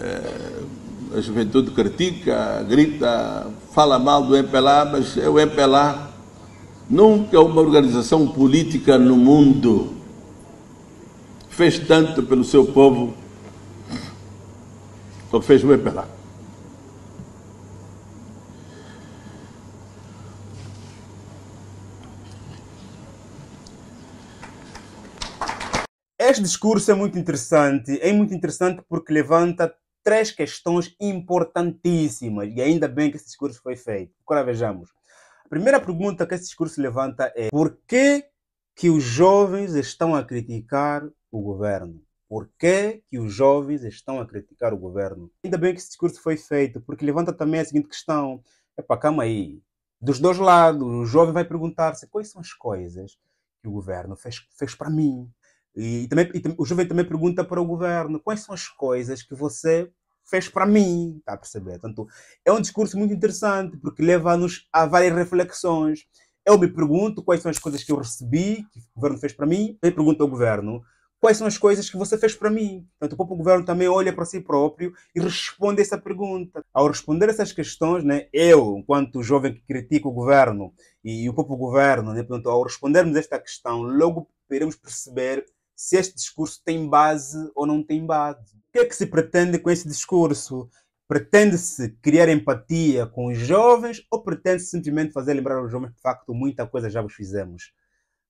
É, a juventude critica, grita, fala mal do MPLA, mas é o MPLA. Nunca uma organização política no mundo fez tanto pelo seu povo como fez o MPLA. Este discurso é muito interessante. É muito interessante porque levanta três questões importantíssimas, e ainda bem que esse discurso foi feito. Agora vejamos. A primeira pergunta que esse discurso levanta é: por que, que os jovens estão a criticar o governo? Por que, que os jovens estão a criticar o governo? Ainda bem que esse discurso foi feito, porque levanta também a seguinte questão: é para calma aí. Dos dois lados, o jovem vai perguntar-se quais são as coisas que o governo fez, fez para mim, e, e também, e, o jovem também pergunta para o governo quais são as coisas que você fez para mim, está a perceber? Portanto, é um discurso muito interessante porque leva-nos a várias reflexões. Eu me pergunto quais são as coisas que eu recebi, que o governo fez para mim, e pergunto ao governo quais são as coisas que você fez para mim. Portanto, o próprio governo também olha para si próprio e responde essa pergunta. Ao responder essas questões, né, eu, enquanto jovem que critica o governo e, o próprio governo, né, portanto, ao respondermos esta questão, logo iremos perceber se este discurso tem base ou não tem base. O que é que se pretende com este discurso? Pretende-se criar empatia com os jovens ou pretende-se simplesmente fazer lembrar aos jovens que, de facto, muita coisa já vos fizemos?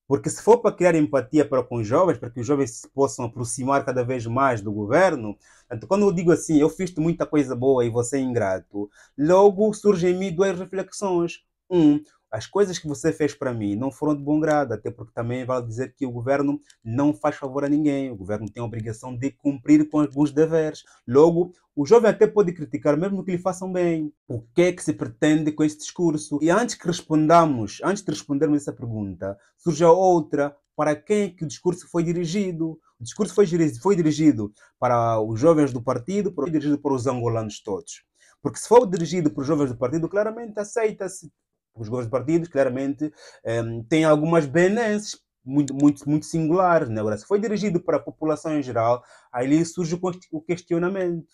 Porque se for para criar empatia para com os jovens, para que os jovens se possam aproximar cada vez mais do governo, então, quando eu digo assim, eu fiz te muita coisa boa e você é ingrato, logo surgem em mim duas reflexões. Um, as coisas que você fez para mim não foram de bom grado, até porque também vale dizer que o governo não faz favor a ninguém, o governo tem a obrigação de cumprir com alguns deveres. Logo, o jovem até pode criticar, mesmo que lhe façam bem. O que é que se pretende com esse discurso? E antes que respondamos, antes de respondermos essa pergunta, surge a outra. Para quem é que o discurso foi dirigido? O discurso foi, foi dirigido para os jovens do partido, foi dirigido para os angolanos todos. Porque se for dirigido para os jovens do partido, claramente aceita-se os governos de partidos, claramente, um, ehm, têm algumas benesses muito, muito, muito singulares. Né? Agora, se foi dirigido para a população em geral, aí surge o questionamento.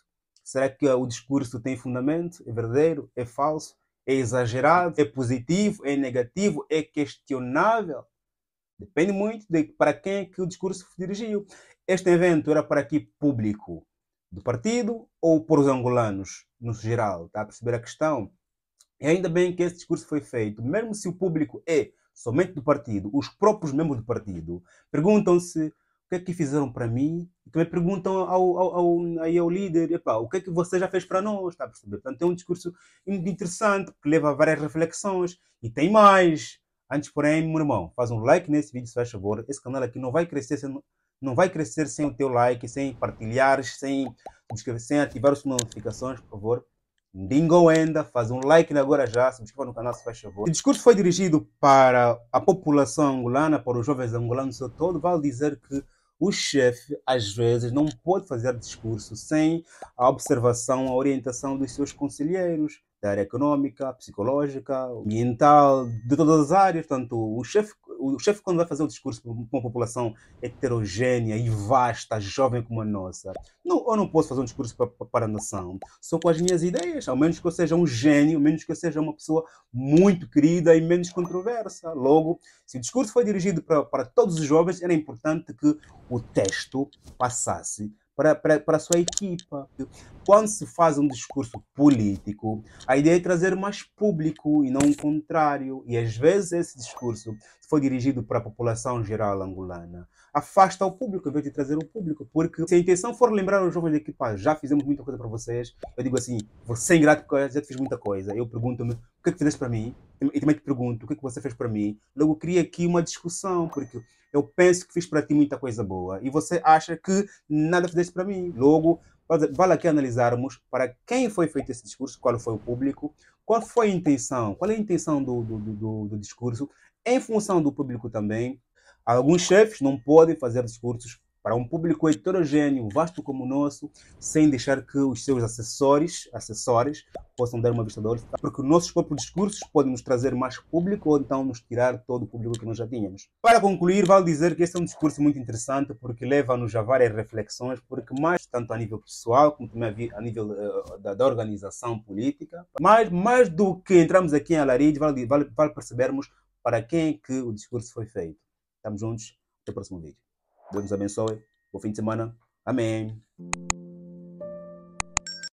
Será que eh, o discurso tem fundamento? É verdadeiro? É falso? É exagerado? É positivo? É negativo? É questionável? Depende muito de para quem é que o discurso se dirigiu. Este evento era para que público? Do partido ou para os angolanos, no geral? Está a perceber a questão? E ainda bem que esse discurso foi feito, mesmo se o público é somente do partido, os próprios membros do partido perguntam-se o que é que fizeram para mim, e também perguntam ao, ao, ao, aí ao líder, epá, o que é que você já fez para nós, está a perceber? Portanto, é um discurso interessante, que leva a várias reflexões, e tem mais. Antes, porém, meu irmão, faz um like nesse vídeo, se faz favor. Esse canal aqui não vai crescer sem, não vai crescer sem o teu like, sem partilhares, sem, sem ativar as notificações, por favor. Ndingoenda, faz um like agora já, se inscreva no canal se faz favor. O discurso foi dirigido para a população angolana, para os jovens angolanos seu todo, vale dizer que o chefe, às vezes, não pode fazer discurso sem a observação, a orientação dos seus conselheiros, da área económica, psicológica, ambiental, de todas as áreas. Portanto, o chefe, o chefe quando vai fazer o discurso para uma população heterogênea e vasta, jovem como a nossa, não, eu não posso fazer um discurso para, para a nação, só com as minhas ideias, ao menos que eu seja um gênio, ao menos que eu seja uma pessoa muito querida e menos controversa. Logo, se o discurso foi dirigido para, para todos os jovens, era importante que o texto passasse para a sua equipa. Quando se faz um discurso político, a ideia é trazer mais público e não o contrário. E às vezes esse discurso, foi dirigido para a população geral angolana, afasta o público em vez de trazer o público. Porque se a intenção for lembrar os jovens de que ah, já fizemos muita coisa para vocês, eu digo assim, você é ingrato porque já fiz muita coisa. Eu pergunto-me, o que é que fizeste para mim? E também te pergunto, o que é que você fez para mim? Logo, cria aqui uma discussão, porque eu penso que fiz para ti muita coisa boa e você acha que nada fizeste para mim. Logo, vale aqui analisarmos para quem foi feito esse discurso, qual foi o público, qual foi a intenção, qual é a intenção do, do, do, do discurso, em função do público também. Alguns chefes não podem fazer discursos para um público heterogêneo, vasto como o nosso, sem deixar que os seus assessores, acessórios possam dar uma vista de olho, tá? porque nossos próprios discursos podem nos trazer mais público ou então nos tirar todo o público que nós já tínhamos. Para concluir, vale dizer que este é um discurso muito interessante porque leva-nos a várias reflexões, porque mais tanto a nível pessoal como também a nível uh, da, da, organização política, mas mais do que entramos aqui em Alaride, vale, vale, vale percebermos para quem é que o discurso foi feito. Estamos juntos, até o próximo vídeo. Deus nos abençoe. Bom fim de semana. Amém.